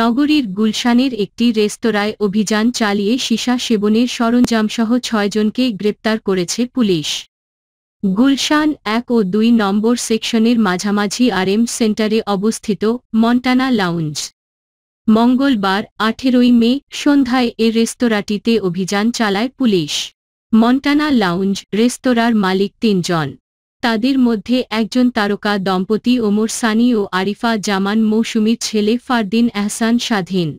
নগরীর গুলশানের একটি রেস্তোরাঁয় অভিযান চালিয়ে সীসা সেবনের সরঞ্জামসহ ছয়জনকে গ্রেপ্তার করেছে পুলিশ গুলশান এক ও দুই নম্বর সেকশনের মাঝামাঝি আরএম সেন্টারে অবস্থিত মন্টানা লাউঞ্জ মঙ্গলবার আঠেরোই মে সন্ধ্যায় এ রেস্তোরাঁটিতে অভিযান চালায় পুলিশ মন্টানা লাউঞ্জ রেস্তোরাঁর মালিক তিনজন তাদের মধ্যে একজন তারকা দম্পতি ওমর সানি ও আরিফা জামান মৌসুমীর ছেলে ফারদিন এহসান স্বাধীন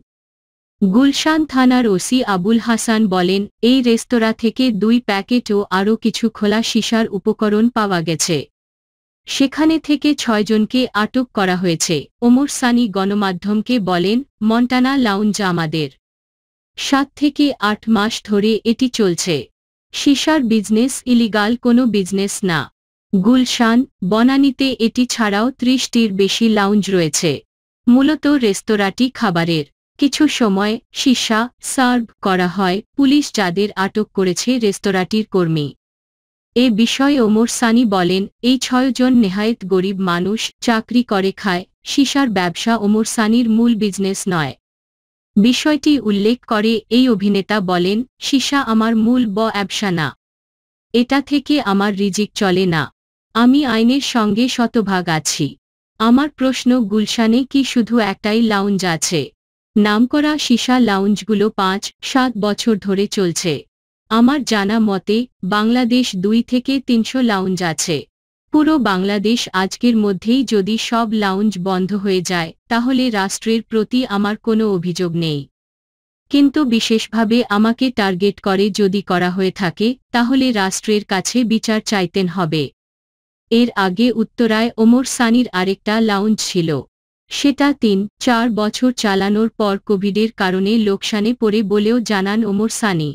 গুলশান থানার ওসি আবুল হাসান বলেন এই রেস্তোরাঁ থেকে দুই প্যাকেট ও আরও কিছু খোলা সিসার উপকরণ পাওয়া গেছে সেখানে থেকে ছয়জনকে আটক করা হয়েছে ওমর সানি গণমাধ্যমকে বলেন মন্টানা লাউঞ্জ আমাদের সাত থেকে আট মাস ধরে এটি চলছে সিসার বিজনেস ইলিগাল কোনো বিজনেস না গুলশান বনানীতে এটি ছাড়াও ত্রিশটির বেশি লাউঞ্জ রয়েছে মূলত রেস্তোরাঁটি খাবারের কিছু সময় সীসা সার্ভ করা হয় পুলিশ যাদের আটক করেছে রেস্তোরাঁটির কর্মী এ বিষয়ে ওমর সানি বলেন এই ছয়জন নেহায়েত গরিব মানুষ চাকরি করে খায় সীসার ব্যবসা ওমর সানির মূল বিজনেস নয় বিষয়টি উল্লেখ করে এই অভিনেতা বলেন সীসা আমার মূল ব ব্যবসা না এটা থেকে আমার রিজিক চলে না আমি আইনের সঙ্গে শতভাগ আছি আমার প্রশ্ন গুলশানে কি শুধু একটাই লাউঞ্জ আছে নামকরা সীসা লাউঞ্জগুলো পাঁচ সাত বছর ধরে চলছে আমার জানা মতে বাংলাদেশ দুই থেকে তিনশো লাউঞ্জ আছে পুরো বাংলাদেশ আজকের মধ্যেই যদি সব লাউঞ্জ বন্ধ হয়ে যায় তাহলে রাষ্ট্রের প্রতি আমার কোনো অভিযোগ নেই কিন্তু বিশেষভাবে আমাকে টার্গেট করে যদি করা হয়ে থাকে তাহলে রাষ্ট্রের কাছে বিচার চাইতেন হবে এর আগে উত্তরায় ওমর সানির আরেকটা লাউঞ্জ ছিল সেটা তিন চার বছর চালানোর পর কোভিডের কারণে লোকসানে পড়ে বলেও জানান ওমর সানি